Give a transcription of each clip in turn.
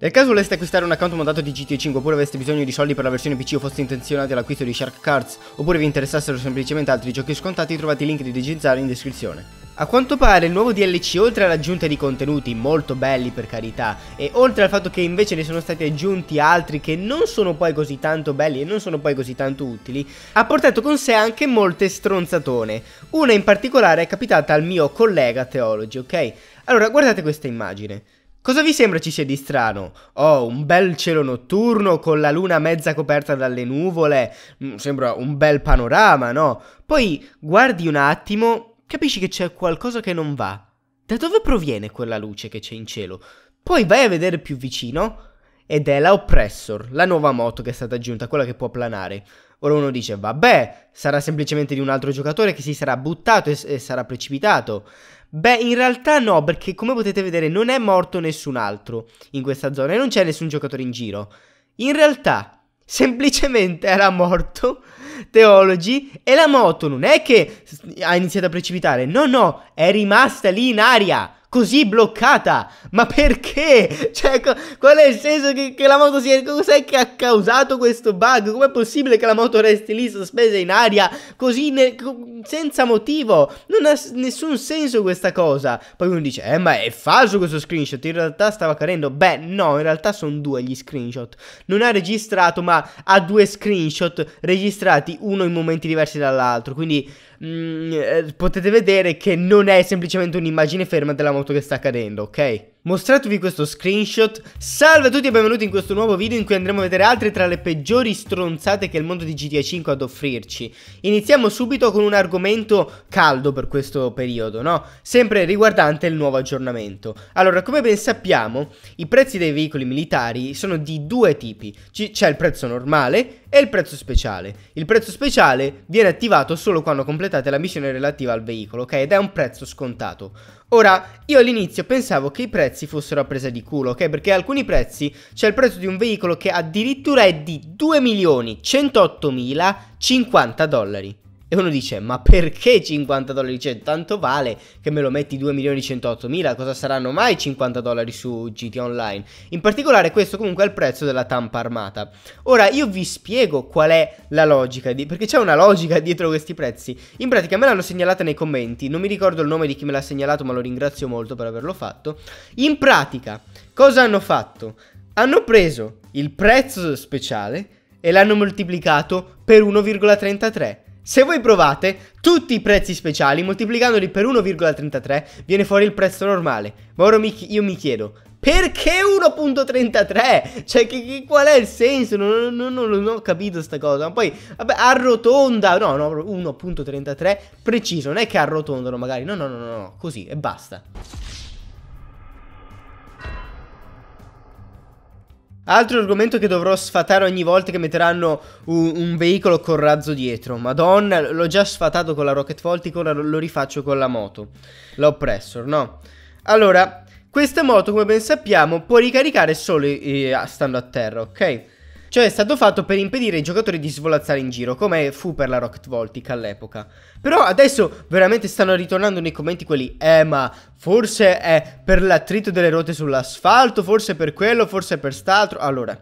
Nel caso voleste acquistare un account mandato di GTA 5 oppure aveste bisogno di soldi per la versione PC o foste intenzionati all'acquisto di Shark Cards oppure vi interessassero semplicemente altri giochi scontati trovate i link di Digizare in descrizione. A quanto pare il nuovo DLC oltre all'aggiunta di contenuti molto belli per carità e oltre al fatto che invece ne sono stati aggiunti altri che non sono poi così tanto belli e non sono poi così tanto utili ha portato con sé anche molte stronzatone una in particolare è capitata al mio collega Theology, ok? Allora guardate questa immagine Cosa vi sembra ci sia di strano? Oh, un bel cielo notturno con la luna mezza coperta dalle nuvole, mm, sembra un bel panorama, no? Poi guardi un attimo, capisci che c'è qualcosa che non va. Da dove proviene quella luce che c'è in cielo? Poi vai a vedere più vicino ed è la Oppressor, la nuova moto che è stata aggiunta, quella che può planare. Ora uno dice, vabbè, sarà semplicemente di un altro giocatore che si sarà buttato e, e sarà precipitato. Beh, in realtà no, perché come potete vedere non è morto nessun altro in questa zona e non c'è nessun giocatore in giro. In realtà, semplicemente era morto Teologi e la moto non è che ha iniziato a precipitare, no, no, è rimasta lì in aria così bloccata? Ma perché? Cioè, qual è il senso che, che la moto sia... Cos'è che ha causato questo bug? Com'è possibile che la moto resti lì sospesa in aria così senza motivo? Non ha nessun senso questa cosa. Poi uno dice, eh, ma è falso questo screenshot, in realtà stava cadendo. Beh, no, in realtà sono due gli screenshot. Non ha registrato, ma ha due screenshot registrati, uno in momenti diversi dall'altro. Quindi mh, mm, eh, potete vedere che non è semplicemente un'immagine ferma della moto che sta cadendo, ok? Mostratovi questo screenshot Salve a tutti e benvenuti in questo nuovo video in cui andremo a vedere altre tra le peggiori stronzate che il mondo di GTA 5 ha ad offrirci Iniziamo subito con un argomento caldo per questo periodo, no? Sempre riguardante il nuovo aggiornamento Allora, come ben sappiamo, i prezzi dei veicoli militari sono di due tipi C'è il prezzo normale e il prezzo speciale Il prezzo speciale viene attivato solo quando completate la missione relativa al veicolo, ok? Ed è un prezzo scontato Ora, io all'inizio pensavo che i prezzi fossero a presa di culo, ok? Perché alcuni prezzi c'è il prezzo di un veicolo che addirittura è di 2.108.050 dollari. E uno dice, ma perché 50 dollari? Cioè, tanto vale che me lo metti 2.108.000, cosa saranno mai 50 dollari su GT Online? In particolare questo comunque è il prezzo della tampa armata. Ora, io vi spiego qual è la logica, di... perché c'è una logica dietro questi prezzi. In pratica me l'hanno segnalata nei commenti, non mi ricordo il nome di chi me l'ha segnalato, ma lo ringrazio molto per averlo fatto. In pratica, cosa hanno fatto? Hanno preso il prezzo speciale e l'hanno moltiplicato per 1,33. Se voi provate tutti i prezzi speciali, moltiplicandoli per 1,33, viene fuori il prezzo normale. Ma ora mi, io mi chiedo, perché 1.33? Cioè, che, che, qual è il senso? Non, non, non, non, ho capito sta cosa. Ma poi, vabbè, arrotonda. No, no, 1.33 preciso. Non è che arrotondano magari. No, no, no, no, no, così e basta. Altro argomento che dovrò sfatare ogni volta che metteranno un, un veicolo con razzo dietro. Madonna, l'ho già sfatato con la Rocket Voltic, ora lo rifaccio con la moto. L'oppressor, no? Allora, questa moto, come ben sappiamo, può ricaricare solo eh, stando a terra, ok? Cioè è stato fatto per impedire ai giocatori di svolazzare in giro, come fu per la Rocket Voltica all'epoca. Però adesso veramente stanno ritornando nei commenti quelli, eh ma forse è per l'attrito delle ruote sull'asfalto, forse per quello, forse per st'altro. Allora,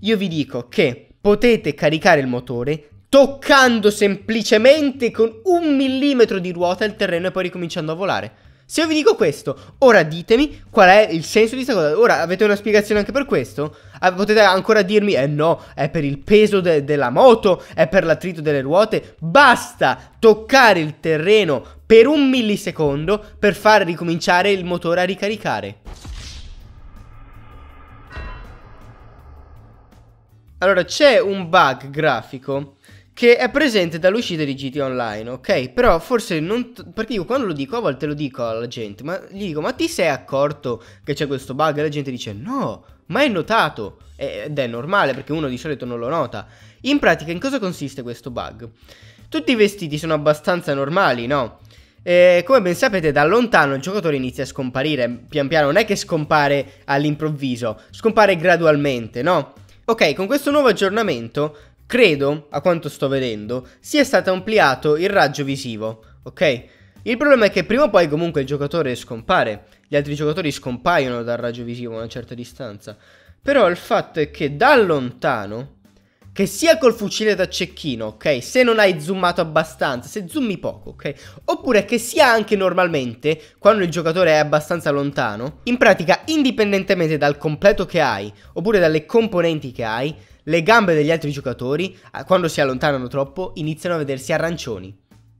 io vi dico che potete caricare il motore toccando semplicemente con un millimetro di ruota il terreno e poi ricominciando a volare. Se io vi dico questo, ora ditemi qual è il senso di questa cosa. Ora avete una spiegazione anche per questo? Ah, potete ancora dirmi, eh no, è per il peso de della moto, è per l'attrito delle ruote. Basta toccare il terreno per un millisecondo per far ricominciare il motore a ricaricare. Allora, c'è un bug grafico che è presente dall'uscita di GT Online, ok? Però forse non... perché io quando lo dico, a volte lo dico alla gente, ma gli dico, ma ti sei accorto che c'è questo bug? E la gente dice, no, ma è notato, ed è normale perché uno di solito non lo nota. In pratica, in cosa consiste questo bug? Tutti i vestiti sono abbastanza normali, no? E come ben sapete, da lontano il giocatore inizia a scomparire, pian piano, non è che scompare all'improvviso, scompare gradualmente, no? Ok, con questo nuovo aggiornamento Credo, a quanto sto vedendo, sia stato ampliato il raggio visivo, ok? Il problema è che prima o poi comunque il giocatore scompare, gli altri giocatori scompaiono dal raggio visivo a una certa distanza. Però il fatto è che da lontano, che sia col fucile da cecchino, ok? Se non hai zoomato abbastanza, se zoomi poco, ok? Oppure che sia anche normalmente, quando il giocatore è abbastanza lontano, in pratica indipendentemente dal completo che hai, oppure dalle componenti che hai, le gambe degli altri giocatori, eh, quando si allontanano troppo, iniziano a vedersi arancioni.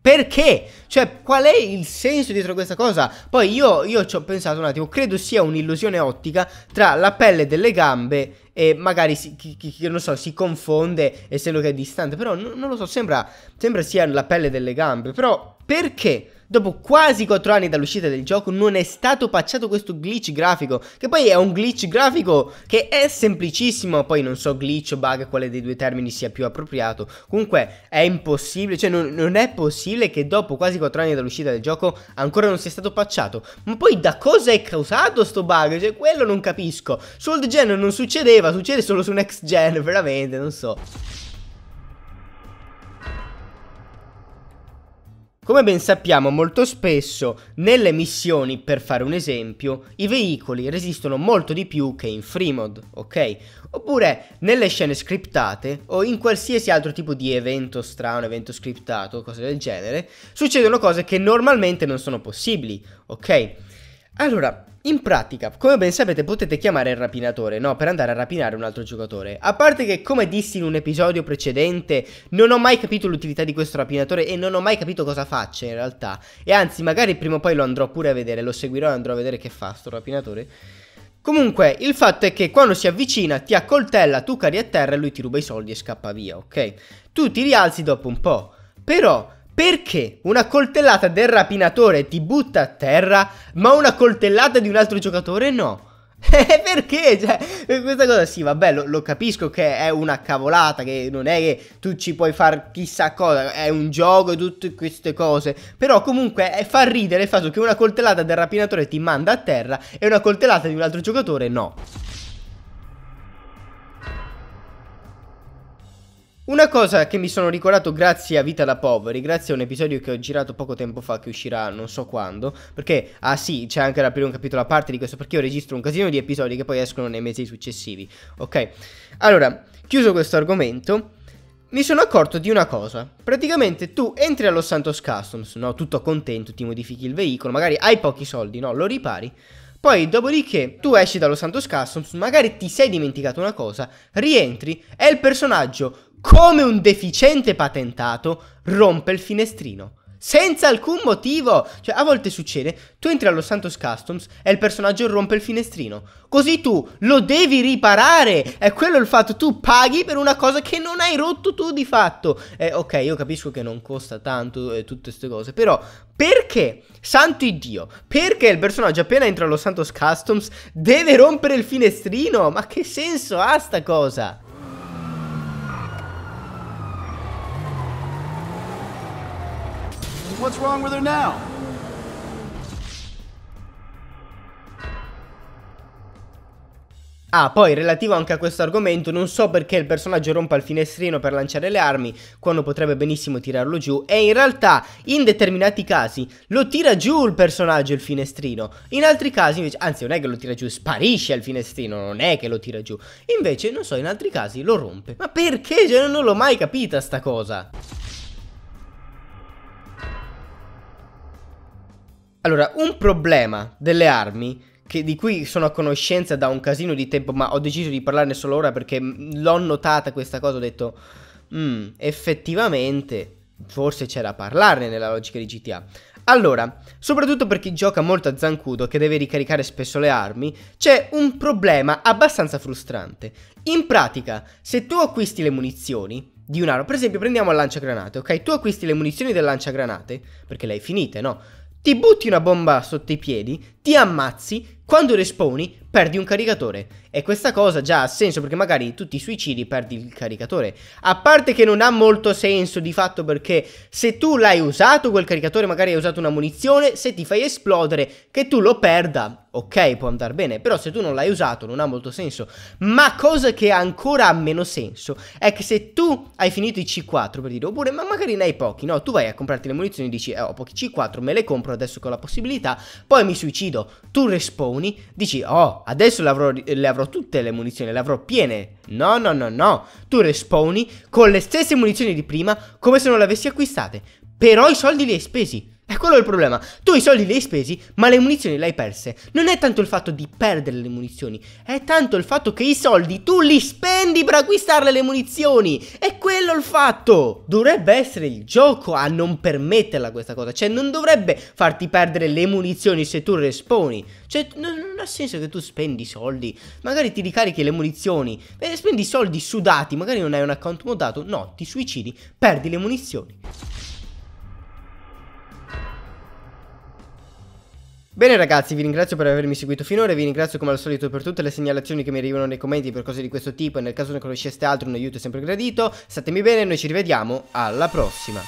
Perché? Cioè, qual è il senso dietro questa cosa? Poi io, io ci ho pensato un attimo, credo sia un'illusione ottica tra la pelle delle gambe e magari, si, chi, chi, non so, si confonde essendo che è distante, però non, non lo so, sembra, sembra sia la pelle delle gambe, però perché? Dopo quasi 4 anni dall'uscita del gioco non è stato patchato questo glitch grafico, che poi è un glitch grafico che è semplicissimo, poi non so glitch o bug quale dei due termini sia più appropriato, comunque è impossibile, cioè non, non è possibile che dopo quasi 4 anni dall'uscita del gioco ancora non sia stato patchato, ma poi da cosa è causato sto bug? Cioè quello non capisco, su old gen non succedeva, succede solo su next gen, veramente, non so. Come ben sappiamo molto spesso nelle missioni, per fare un esempio, i veicoli resistono molto di più che in free Freemod, ok? Oppure nelle scene scriptate o in qualsiasi altro tipo di evento strano, evento scriptato, cose del genere, succedono cose che normalmente non sono possibili, ok? Allora, in pratica, come ben sapete potete chiamare il rapinatore, no, per andare a rapinare un altro giocatore. A parte che, come dissi in un episodio precedente, non ho mai capito l'utilità di questo rapinatore e non ho mai capito cosa faccia in realtà. E anzi, magari prima o poi lo andrò pure a vedere, lo seguirò e andrò a vedere che fa sto rapinatore. Comunque, il fatto è che quando si avvicina ti accoltella, tu cari a terra e lui ti ruba i soldi e scappa via, ok? Tu ti rialzi dopo un po', però... Perché una coltellata del rapinatore ti butta a terra, ma una coltellata di un altro giocatore no? Eh, perché? Cioè, eh, questa cosa sì, vabbè, lo, lo, capisco che è una cavolata, che non è che tu ci puoi fare chissà cosa, è un gioco e tutte queste cose. Però comunque è, eh, fa ridere il fatto che una coltellata del rapinatore ti manda a terra e una coltellata di un altro giocatore no. Una cosa che mi sono ricordato grazie a Vita da Poveri, grazie a un episodio che ho girato poco tempo fa, che uscirà non so quando, perché, ah sì, c'è anche da aprire un capitolo a parte di questo, perché io registro un casino di episodi che poi escono nei mesi successivi, ok? Allora, chiuso questo argomento, mi sono accorto di una cosa. Praticamente tu entri allo Santos Customs, no? Tutto contento, ti modifichi il veicolo, magari hai pochi soldi, no? Lo ripari. Poi, dopodiché, tu esci dallo Santos Customs, magari ti sei dimenticato una cosa, rientri e il personaggio come un deficiente patentato, rompe il finestrino. Senza alcun motivo! Cioè, a volte succede, tu entri allo Santos Customs e il personaggio rompe il finestrino. Così tu lo devi riparare! È quello il fatto, tu paghi per una cosa che non hai rotto tu di fatto. Eh, ok, io capisco che non costa tanto e eh, tutte queste cose, però perché? Santo Dio, perché il personaggio appena entra allo Santos Customs deve rompere il finestrino? Ma che senso ha sta cosa? What's wrong with her now? Ah, poi relativo anche a questo argomento, non so perché il personaggio rompa il finestrino per lanciare le armi quando potrebbe benissimo tirarlo giù e in realtà in determinati casi lo tira giù il personaggio il finestrino, in altri casi invece, anzi non è che lo tira giù, sparisce il finestrino, non è che lo tira giù, invece non so, in altri casi lo rompe. Ma perché? Cioè, non l'ho mai capita sta cosa. Allora, un problema delle armi, che, di cui sono a conoscenza da un casino di tempo, ma ho deciso di parlarne solo ora perché mm, l'ho notata questa cosa, ho detto, mm, effettivamente, forse c'era da parlarne nella logica di GTA. Allora, soprattutto per chi gioca molto a Zancudo, che deve ricaricare spesso le armi, c'è un problema abbastanza frustrante. In pratica, se tu acquisti le munizioni, di un'arma. Per esempio, prendiamo il lanciagranate, ok? Tu acquisti le munizioni del lanciagranate, perché le hai finite, no? ti butti una bomba sotto i piedi, ti ammazzi, quando respawni perdi un caricatore e questa cosa già ha senso perché magari tutti i suicidi perdi il caricatore. A parte che non ha molto senso di fatto perché se tu l'hai usato quel caricatore, magari hai usato una munizione, se ti fai esplodere che tu lo perda, ok, può andare bene, però se tu non l'hai usato non ha molto senso. Ma cosa che ancora ha meno senso è che se tu hai finito i C4 per dire, oppure ma magari ne hai pochi, no, tu vai a comprarti le munizioni e dici, eh, ho pochi C4, me le compro adesso che ho la possibilità, poi mi suicido, tu respawn munizioni, dici oh adesso le avrò, le avrò tutte le munizioni, le avrò piene. No, no, no, no, tu respawni con le stesse munizioni di prima come se non le avessi acquistate, però i soldi li hai spesi. E quello è il problema. Tu i soldi li hai spesi, ma le munizioni le hai perse. Non è tanto il fatto di perdere le munizioni, è tanto il fatto che i soldi tu li spendi per acquistarle le munizioni. È quello il fatto. Dovrebbe essere il gioco a non permetterla questa cosa. Cioè, non dovrebbe farti perdere le munizioni se tu responi. Cioè, non, non ha senso che tu spendi soldi. Magari ti ricarichi le munizioni. E eh, spendi soldi sudati. Magari non hai un account modato. No, ti suicidi, perdi le munizioni. Bene ragazzi, vi ringrazio per avermi seguito finora, vi ringrazio come al solito per tutte le segnalazioni che mi arrivano nei commenti per cose di questo tipo e nel caso ne conosceste altro un aiuto è sempre gradito, statemi bene e noi ci rivediamo alla prossima.